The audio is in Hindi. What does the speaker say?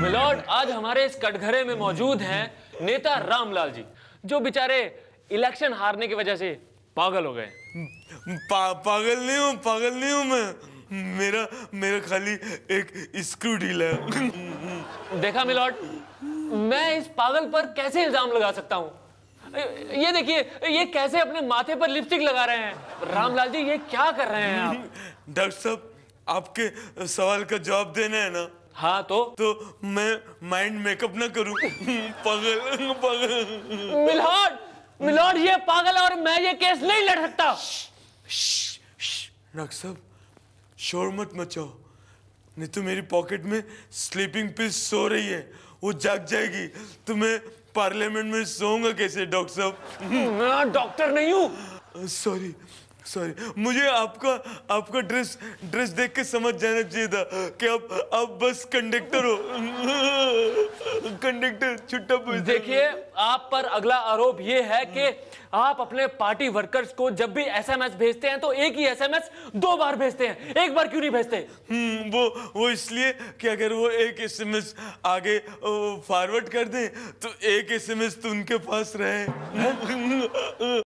मिलॉर्ड आज हमारे इस कटघरे में मौजूद हैं नेता रामलाल जी जो बेचारे इलेक्शन हारने की वजह से पागल हो गए पा, पागल नहीं हूँ पागल नहीं हूँ मैं मेरा मेरा खाली एक स्क्रू डील है देखा मिलॉर्ड मैं इस पागल पर कैसे इल्जाम लगा सकता हूँ ये देखिए ये कैसे अपने माथे पर लिपस्टिक लगा रहे हैं रामलाल जी ये क्या कर रहे हैं आप डॉक्टर साहब आपके सवाल का जवाब देना है ना हाँ तो तो मैं माइंड मेकअप ना करूं पागल पागल मिलाड मिलाड ये पागल और मैं ये केस नहीं लड़ सकता नक्सब शोर मत मचाओ नहीं तो मेरी पॉकेट में स्लीपिंग पिल सो रही है वो जाग जाएगी तो मैं पार्लियामेंट में सोऊंगा कैसे डॉक्टर साहब मैं डॉक्टर नहीं हूँ सॉरी सॉरी मुझे आपका आपका ड्रेस ड्रेस देख के समझ जाना चाहिए था कि आप आप बस कंडक्टर हो कंडक्टर छुट्टा देखिए आप पर अगला आरोप ये है कि आप अपने पार्टी वर्कर्स को जब भी एसएमएस भेजते हैं तो एक ही एसएमएस दो बार भेजते हैं एक बार क्यों नहीं भेजते हम्म, वो वो इसलिए कि अगर वो एक एसएमएस आगे फॉरवर्ड कर दें तो एक एसएमएस तो उनके पास रहे